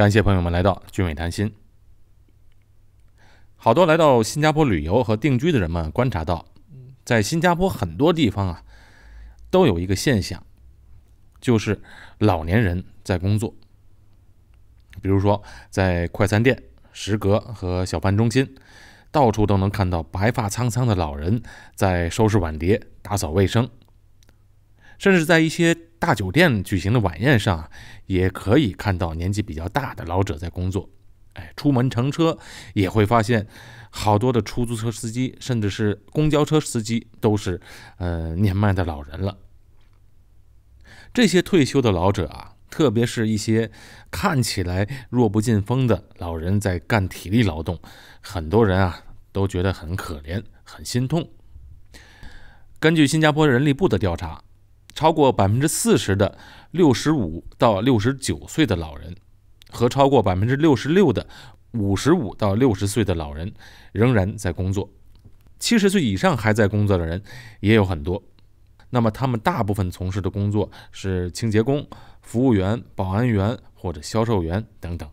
感谢朋友们来到军伟谈心。好多来到新加坡旅游和定居的人们观察到，在新加坡很多地方啊，都有一个现象，就是老年人在工作。比如说在快餐店、食阁和小贩中心，到处都能看到白发苍苍的老人在收拾碗碟、打扫卫生，甚至在一些。大酒店举行的晚宴上，也可以看到年纪比较大的老者在工作。哎，出门乘车也会发现，好多的出租车司机甚至是公交车司机都是，呃，年迈的老人了。这些退休的老者啊，特别是一些看起来弱不禁风的老人在干体力劳动，很多人啊都觉得很可怜，很心痛。根据新加坡人力部的调查。超过百分之四十的六十五到六十九岁的老人，和超过百分之六十六的五十五到六十岁的老人，仍然在工作。七十岁以上还在工作的人也有很多。那么，他们大部分从事的工作是清洁工、服务员、保安员或者销售员等等。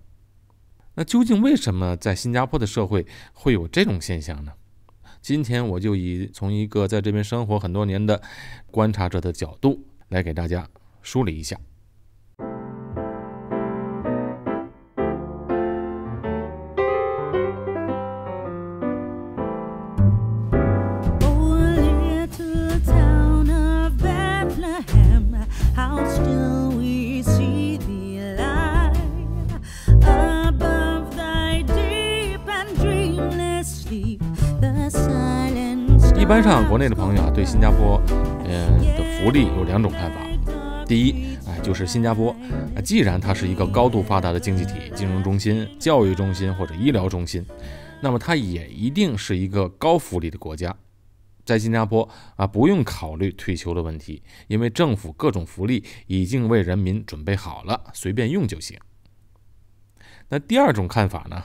那究竟为什么在新加坡的社会会有这种现象呢？今天我就以从一个在这边生活很多年的观察者的角度来给大家梳理一下。般上国内的朋友啊，对新加坡，嗯的福利有两种看法。第一，哎，就是新加坡，既然它是一个高度发达的经济体、金融中心、教育中心或者医疗中心，那么它也一定是一个高福利的国家。在新加坡啊，不用考虑退休的问题，因为政府各种福利已经为人民准备好了，随便用就行。那第二种看法呢，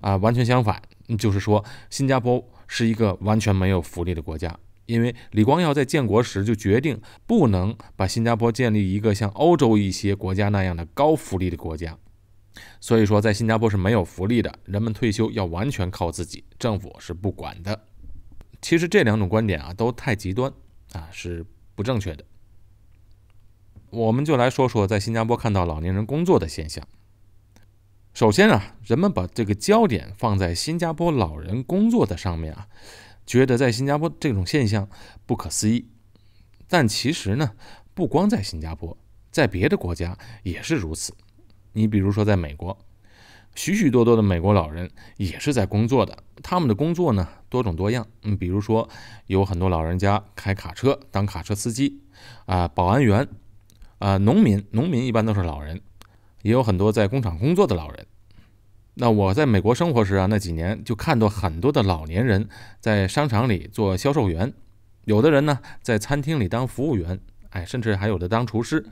啊，完全相反，就是说新加坡。是一个完全没有福利的国家，因为李光耀在建国时就决定不能把新加坡建立一个像欧洲一些国家那样的高福利的国家，所以说在新加坡是没有福利的，人们退休要完全靠自己，政府是不管的。其实这两种观点啊都太极端啊是不正确的。我们就来说说在新加坡看到老年人工作的现象。首先啊，人们把这个焦点放在新加坡老人工作的上面啊，觉得在新加坡这种现象不可思议。但其实呢，不光在新加坡，在别的国家也是如此。你比如说，在美国，许许多多的美国老人也是在工作的，他们的工作呢多种多样。嗯，比如说，有很多老人家开卡车当卡车司机，啊，保安员，啊，农民，农民一般都是老人。也有很多在工厂工作的老人。那我在美国生活时啊，那几年就看到很多的老年人在商场里做销售员，有的人呢在餐厅里当服务员，哎，甚至还有的当厨师。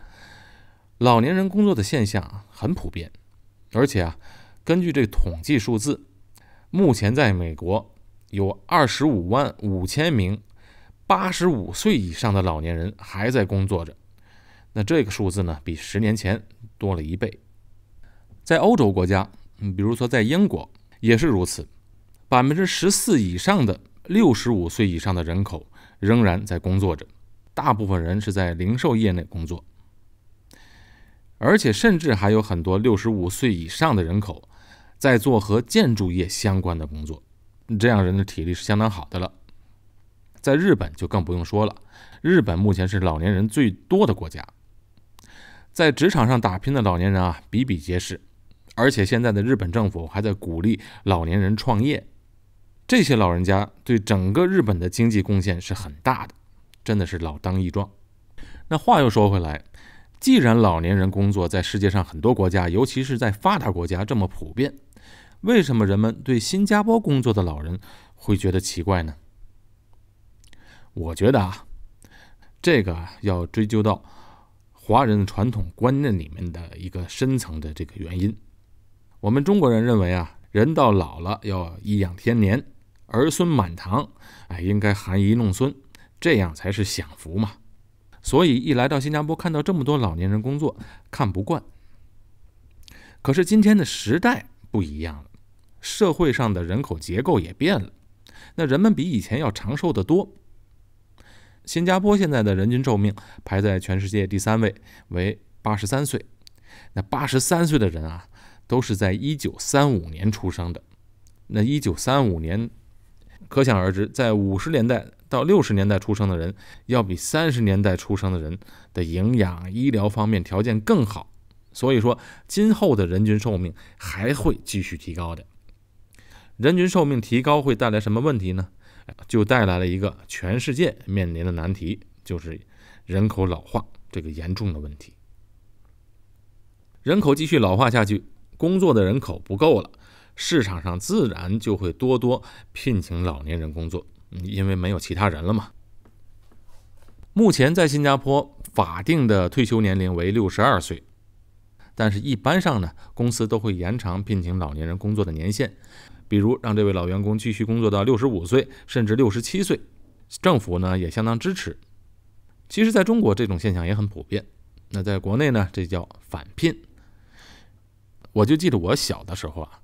老年人工作的现象很普遍，而且啊，根据这统计数字，目前在美国有二十五万五千名八十五岁以上的老年人还在工作着。那这个数字呢，比十年前多了一倍。在欧洲国家，嗯，比如说在英国也是如此，百分之十四以上的六十五岁以上的人口仍然在工作着，大部分人是在零售业内工作，而且甚至还有很多六十五岁以上的人口在做和建筑业相关的工作，这样人的体力是相当好的了。在日本就更不用说了，日本目前是老年人最多的国家，在职场上打拼的老年人啊，比比皆是。而且现在的日本政府还在鼓励老年人创业，这些老人家对整个日本的经济贡献是很大的，真的是老当益壮。那话又说回来，既然老年人工作在世界上很多国家，尤其是在发达国家这么普遍，为什么人们对新加坡工作的老人会觉得奇怪呢？我觉得啊，这个要追究到华人传统观念里面的一个深层的这个原因。我们中国人认为啊，人到老了要颐养天年，儿孙满堂，哎，应该含饴弄孙，这样才是享福嘛。所以一来到新加坡，看到这么多老年人工作，看不惯。可是今天的时代不一样了，社会上的人口结构也变了，那人们比以前要长寿得多。新加坡现在的人均寿命排在全世界第三位，为八十三岁。那八十三岁的人啊。都是在一九三五年出生的，那一九三五年，可想而知，在五十年代到六十年代出生的人，要比三十年代出生的人的营养、医疗方面条件更好。所以说，今后的人均寿命还会继续提高的。人均寿命提高会带来什么问题呢？就带来了一个全世界面临的难题，就是人口老化这个严重的问题。人口继续老化下去。工作的人口不够了，市场上自然就会多多聘请老年人工作，因为没有其他人了嘛。目前在新加坡，法定的退休年龄为六十二岁，但是一般上呢，公司都会延长聘请老年人工作的年限，比如让这位老员工继续工作到六十五岁，甚至六十七岁。政府呢也相当支持。其实，在中国这种现象也很普遍。那在国内呢，这叫反聘。我就记得我小的时候啊，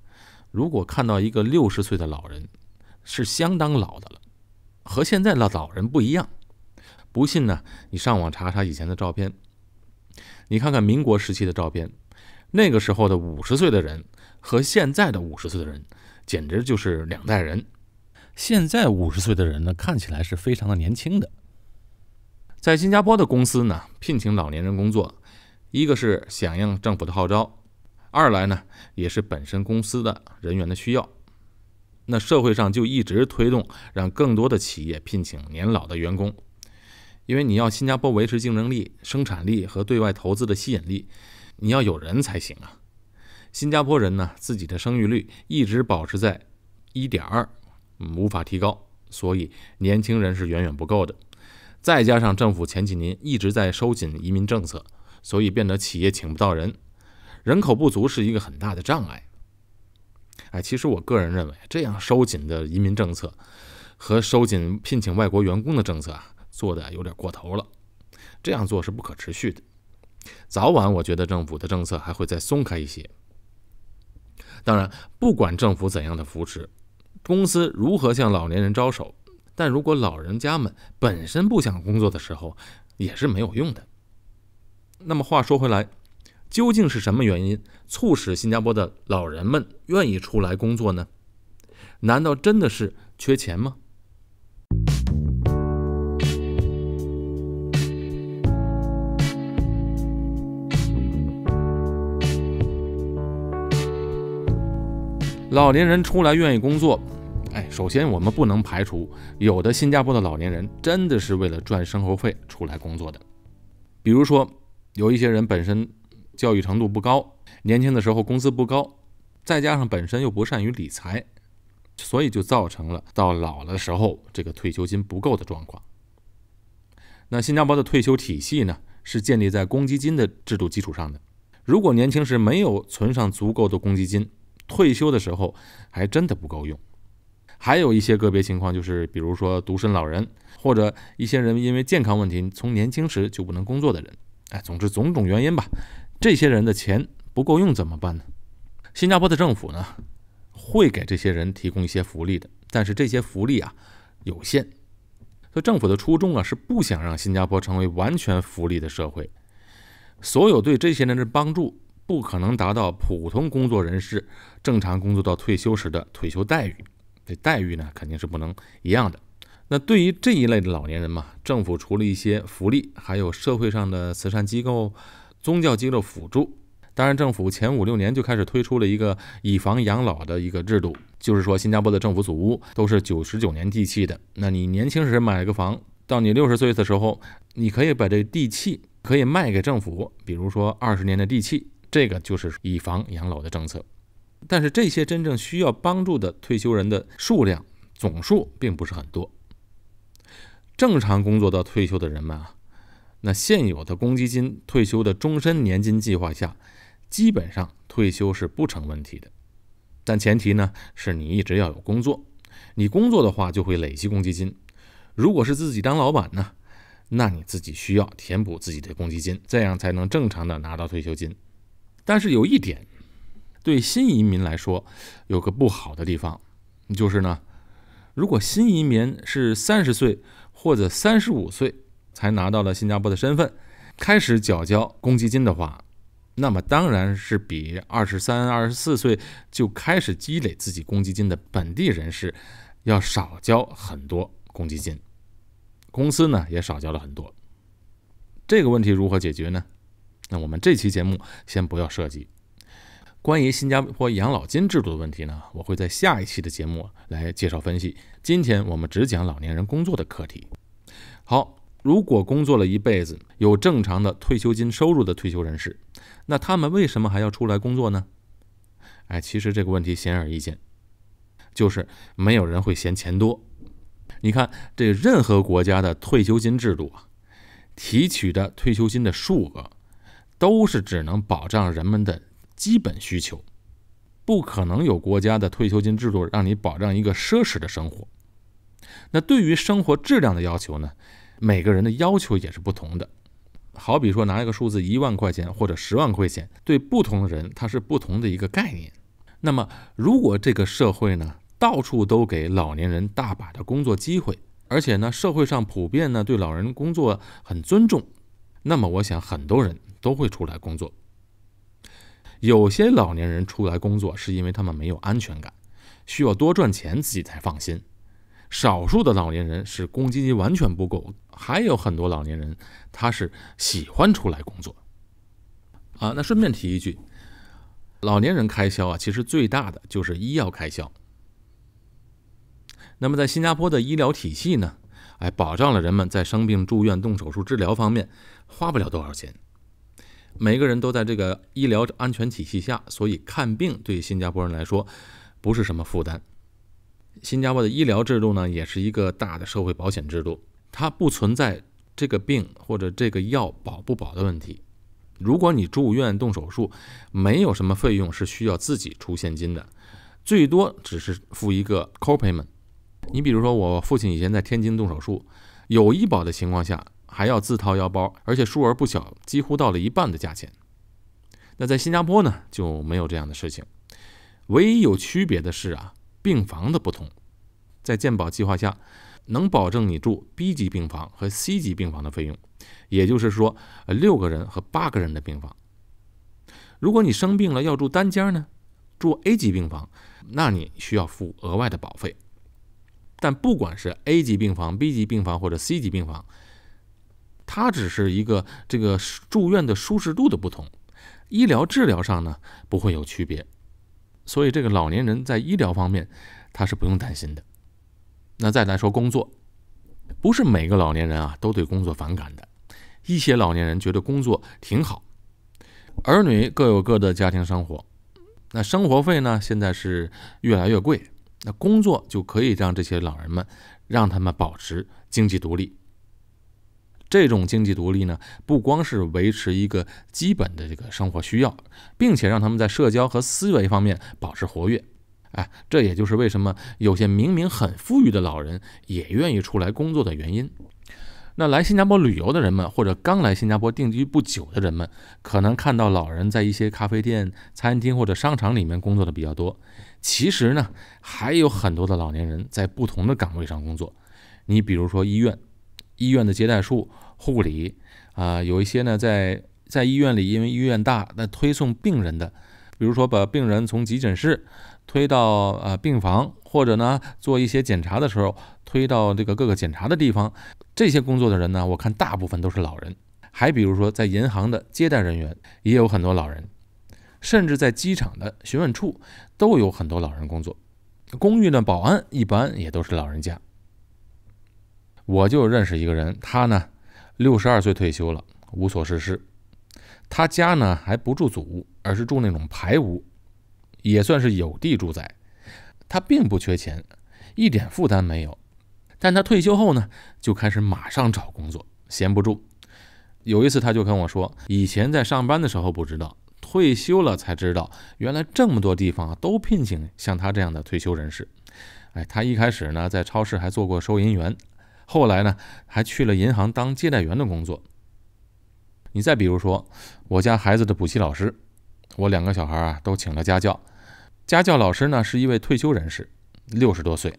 如果看到一个六十岁的老人，是相当老的了，和现在的老人不一样。不信呢，你上网查查以前的照片，你看看民国时期的照片，那个时候的五十岁的人和现在的五十岁的人，简直就是两代人。现在五十岁的人呢，看起来是非常的年轻的。在新加坡的公司呢，聘请老年人工作，一个是响应政府的号召。二来呢，也是本身公司的人员的需要。那社会上就一直推动让更多的企业聘请年老的员工，因为你要新加坡维持竞争力、生产力和对外投资的吸引力，你要有人才行啊。新加坡人呢，自己的生育率一直保持在一点二，无法提高，所以年轻人是远远不够的。再加上政府前几年一直在收紧移民政策，所以变得企业请不到人。人口不足是一个很大的障碍。哎，其实我个人认为，这样收紧的移民政策和收紧聘请外国员工的政策啊，做的有点过头了。这样做是不可持续的。早晚我觉得政府的政策还会再松开一些。当然，不管政府怎样的扶持，公司如何向老年人招手，但如果老人家们本身不想工作的时候，也是没有用的。那么话说回来。究竟是什么原因促使新加坡的老人们愿意出来工作呢？难道真的是缺钱吗？老年人出来愿意工作，哎，首先我们不能排除有的新加坡的老年人真的是为了赚生活费出来工作的，比如说有一些人本身。教育程度不高，年轻的时候工资不高，再加上本身又不善于理财，所以就造成了到老了的时候这个退休金不够的状况。那新加坡的退休体系呢，是建立在公积金的制度基础上的。如果年轻时没有存上足够的公积金，退休的时候还真的不够用。还有一些个别情况，就是比如说独身老人，或者一些人因为健康问题从年轻时就不能工作的人，哎，总之种种原因吧。这些人的钱不够用怎么办呢？新加坡的政府呢会给这些人提供一些福利的，但是这些福利啊有限。所以政府的初衷啊是不想让新加坡成为完全福利的社会。所有对这些人的帮助不可能达到普通工作人士正常工作到退休时的退休待遇。这待遇呢肯定是不能一样的。那对于这一类的老年人嘛，政府除了一些福利，还有社会上的慈善机构。宗教机构辅助，当然，政府前五六年就开始推出了一个以房养老的一个制度，就是说，新加坡的政府祖屋都是九十九年地契的。那你年轻时买个房，到你六十岁的时候，你可以把这地契可以卖给政府，比如说二十年的地契，这个就是以房养老的政策。但是，这些真正需要帮助的退休人的数量总数并不是很多，正常工作到退休的人们啊。那现有的公积金退休的终身年金计划下，基本上退休是不成问题的，但前提呢是你一直要有工作，你工作的话就会累积公积金，如果是自己当老板呢，那你自己需要填补自己的公积金，这样才能正常的拿到退休金。但是有一点，对新移民来说有个不好的地方，就是呢，如果新移民是三十岁或者三十五岁。才拿到了新加坡的身份，开始缴交公积金的话，那么当然是比二十三、二十四岁就开始积累自己公积金的本地人士要少交很多公积金，公司呢也少交了很多。这个问题如何解决呢？那我们这期节目先不要涉及关于新加坡养老金制度的问题呢，我会在下一期的节目来介绍分析。今天我们只讲老年人工作的课题，好。如果工作了一辈子有正常的退休金收入的退休人士，那他们为什么还要出来工作呢？哎，其实这个问题显而易见，就是没有人会嫌钱多。你看，这任何国家的退休金制度啊，提取的退休金的数额，都是只能保障人们的基本需求，不可能有国家的退休金制度让你保障一个奢侈的生活。那对于生活质量的要求呢？每个人的要求也是不同的，好比说拿一个数字一万块钱或者十万块钱，对不同的人它是不同的一个概念。那么如果这个社会呢，到处都给老年人大把的工作机会，而且呢社会上普遍呢对老人工作很尊重，那么我想很多人都会出来工作。有些老年人出来工作是因为他们没有安全感，需要多赚钱自己才放心。少数的老年人是公积金完全不够，还有很多老年人他是喜欢出来工作。啊，那顺便提一句，老年人开销啊，其实最大的就是医药开销。那么在新加坡的医疗体系呢，哎，保障了人们在生病、住院、动手术、治疗方面花不了多少钱。每个人都在这个医疗安全体系下，所以看病对新加坡人来说不是什么负担。新加坡的医疗制度呢，也是一个大的社会保险制度，它不存在这个病或者这个药保不保的问题。如果你住院动手术，没有什么费用是需要自己出现金的，最多只是付一个 copayment。你比如说，我父亲以前在天津动手术，有医保的情况下还要自掏腰包，而且数额不小，几乎到了一半的价钱。那在新加坡呢，就没有这样的事情。唯一有区别的是啊。病房的不同，在健保计划下，能保证你住 B 级病房和 C 级病房的费用，也就是说，六个人和八个人的病房。如果你生病了要住单间呢，住 A 级病房，那你需要付额外的保费。但不管是 A 级病房、B 级病房或者 C 级病房，它只是一个这个住院的舒适度的不同，医疗治疗上呢不会有区别。所以，这个老年人在医疗方面，他是不用担心的。那再来说工作，不是每个老年人啊都对工作反感的。一些老年人觉得工作挺好，儿女各有各的家庭生活。那生活费呢，现在是越来越贵。那工作就可以让这些老人们，让他们保持经济独立。这种经济独立呢，不光是维持一个基本的这个生活需要，并且让他们在社交和思维方面保持活跃。哎，这也就是为什么有些明明很富裕的老人也愿意出来工作的原因。那来新加坡旅游的人们，或者刚来新加坡定居不久的人们，可能看到老人在一些咖啡店、餐厅或者商场里面工作的比较多。其实呢，还有很多的老年人在不同的岗位上工作。你比如说医院。医院的接待处、护理啊，有一些呢，在在医院里，因为医院大，那推送病人的，比如说把病人从急诊室推到呃病房，或者呢做一些检查的时候推到这个各个检查的地方，这些工作的人呢，我看大部分都是老人。还比如说在银行的接待人员也有很多老人，甚至在机场的询问处都有很多老人工作。公寓的保安一般也都是老人家。我就认识一个人，他呢，六十二岁退休了，无所事事。他家呢还不住祖屋，而是住那种排屋，也算是有地住宅。他并不缺钱，一点负担没有。但他退休后呢，就开始马上找工作，闲不住。有一次他就跟我说，以前在上班的时候不知道，退休了才知道，原来这么多地方都聘请像他这样的退休人士。哎，他一开始呢在超市还做过收银员。后来呢，还去了银行当接待员的工作。你再比如说，我家孩子的补习老师，我两个小孩啊都请了家教，家教老师呢是一位退休人士，六十多岁。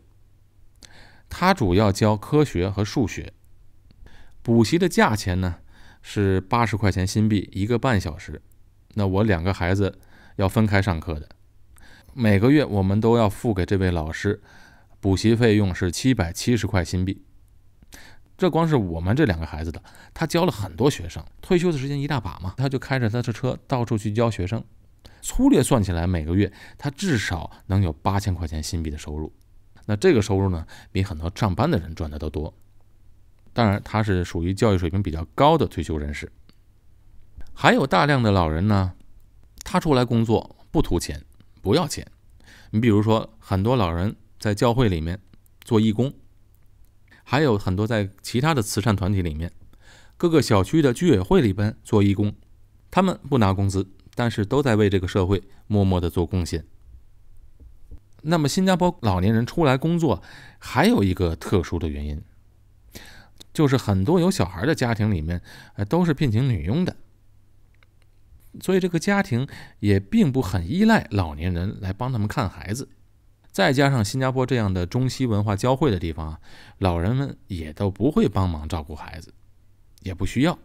他主要教科学和数学，补习的价钱呢是八十块钱新币一个半小时。那我两个孩子要分开上课的，每个月我们都要付给这位老师补习费用是七百七十块新币。这光是我们这两个孩子的，他教了很多学生，退休的时间一大把嘛，他就开着他的车到处去教学生。粗略算起来，每个月他至少能有八千块钱新币的收入。那这个收入呢，比很多上班的人赚的都多。当然，他是属于教育水平比较高的退休人士。还有大量的老人呢，他出来工作不图钱，不要钱。你比如说，很多老人在教会里面做义工。还有很多在其他的慈善团体里面，各个小区的居委会里边做义工，他们不拿工资，但是都在为这个社会默默的做贡献。那么新加坡老年人出来工作，还有一个特殊的原因，就是很多有小孩的家庭里面，都是聘请女佣的，所以这个家庭也并不很依赖老年人来帮他们看孩子。再加上新加坡这样的中西文化交汇的地方啊，老人们也都不会帮忙照顾孩子，也不需要，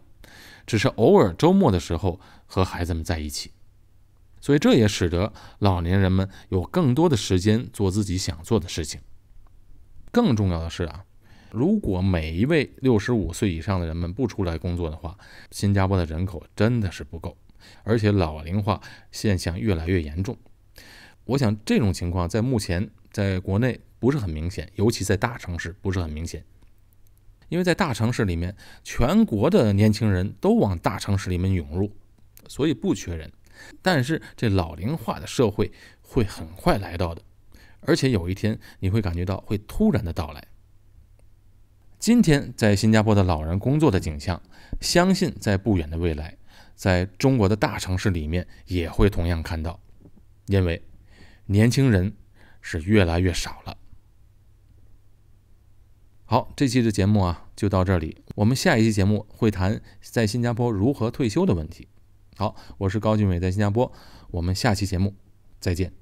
只是偶尔周末的时候和孩子们在一起。所以这也使得老年人们有更多的时间做自己想做的事情。更重要的是啊，如果每一位六十五岁以上的人们不出来工作的话，新加坡的人口真的是不够，而且老龄化现象越来越严重。我想这种情况在目前在国内不是很明显，尤其在大城市不是很明显。因为在大城市里面，全国的年轻人都往大城市里面涌入，所以不缺人。但是这老龄化的社会会很快来到的，而且有一天你会感觉到会突然的到来。今天在新加坡的老人工作的景象，相信在不远的未来，在中国的大城市里面也会同样看到，因为。年轻人是越来越少了。好，这期的节目啊就到这里，我们下一期节目会谈在新加坡如何退休的问题。好，我是高俊伟，在新加坡，我们下期节目再见。